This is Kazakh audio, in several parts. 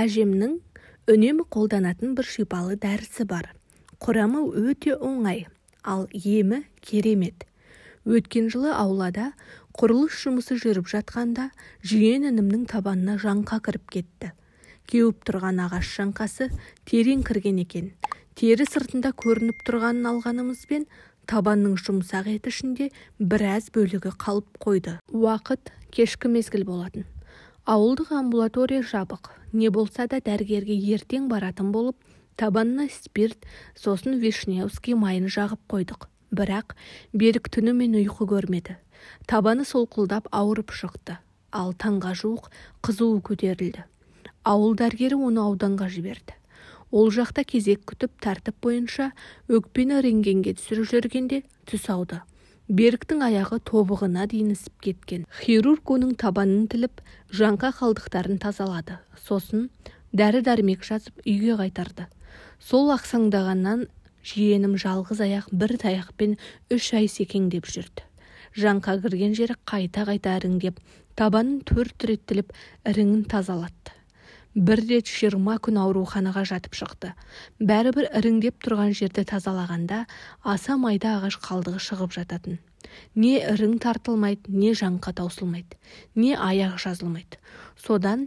әжемнің үнемі қолданатын бір шипалы дәрісі бар құрамы өте оңай ал емі керемет өткен жылы аулада құрылыс жұмысы жүріп жатқанда жиен інімнің табанына жаңқа кіріп кетті кеуіп тұрған ағаш жаңқасы терең кірген екен тері сыртында көрініп тұрғанын алғанымызбен табанның жұмсақ еті ішінде біраз бөлігі қалып қойды уақыт кешкі мезгіл болатын ауылдық амбулатория жабық не болса да дәрігерге ертең баратын болып табанына спирт сосын вишневский майын жағып қойдық бірақ берік түнімен ұйқы көрмеді табаны солқылдап ауырып шықты ал таңға жуық қызуы көтерілді ауыл дәрігері оны ауданға жіберді ол жақта кезек күтіп тәртіп бойынша өкпені рентгенге түсіріп жүргенде түс ауды беріктің аяғы тобығына дейін ісіп кеткен хирург оның табанын тіліп жаңқа қалдықтарын тазалады сосын дәрі-дәрмек жазып үйге қайтарды сол ақсаңдағаннан жиенім жалғыз аяқ бір таяқпен үш ай секеңдеп жүрді жаңқа кірген жері қайта-қайта іріңдеп табанын төрт рет тіліп тазалады бір рет жиырма күн ауруханаға жатып шықты бәрібір іріңдеп тұрған жерді тазалағанда аса майда ағаш қалдығы шығып жататын не ірің тартылмайды не жаңқа таусылмайды не аяқ жазылмайды содан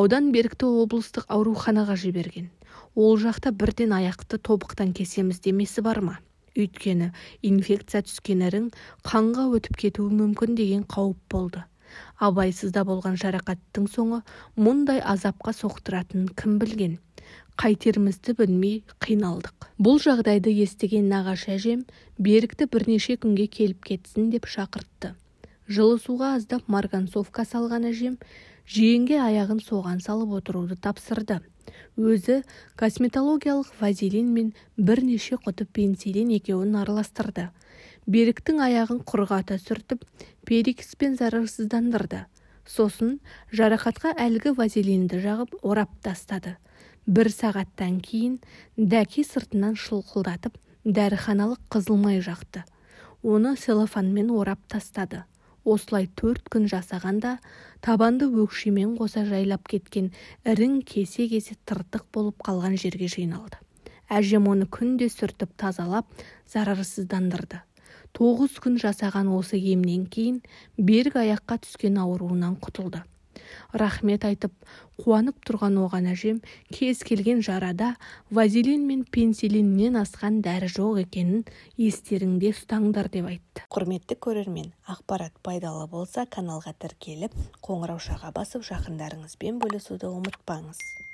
аудан берікті облыстық ауруханаға жіберген ол жақта бірден аяқты тобықтан кесеміз демесі бар ма өйткені инфекция түскен ірің қанға өтіп кетуі мүмкін деген қауіп болды абайсызда болған жарақаттың соңы мұндай азапқа соқтыратынын кім білген қайтерімізді білмей қиналдық бұл жағдайды естіген нағашы әжем берікті бірнеше күнге келіп кетсін деп шақыртты жылы суға аздап марганцовка салған әжем жиенге аяғын соған салып отыруды тапсырды өзі косметологиялық вазелин мен бірнеше құты пенициллин екеуін араластырды беріктің аяғын құрғата сүртіп перекіспен зарарсыздандырды сосын жарақатқа әлгі вазелинді жағып орап тастады бір сағаттан кейін дәке сыртынан шылқылдатып дәріханалық қызылмай жақты оны селофанмен орап тастады осылай төрт күн жасағанда табанды өкшемен қоса жайлап кеткен ірің кесе-кесе тыртық болып қалған жерге жиналды әжем оны күнде сүртіп тазалап зарарсыздандырды тоғыз күн жасаған осы емнен кейін берік аяққа түскен ауруынан құтылды рахмет айтып қуанып тұрған оған әжем кез келген жарада вазилин мен пенсилиннен асқан дәрі жоқ екенін естеріңде ұстаңдар деп айтты құрметті көрермен ақпарат пайдалы болса каналға тіркеліп қоңыраушаға басып жақындарыңызбен бөлісуді ұмытпаңыз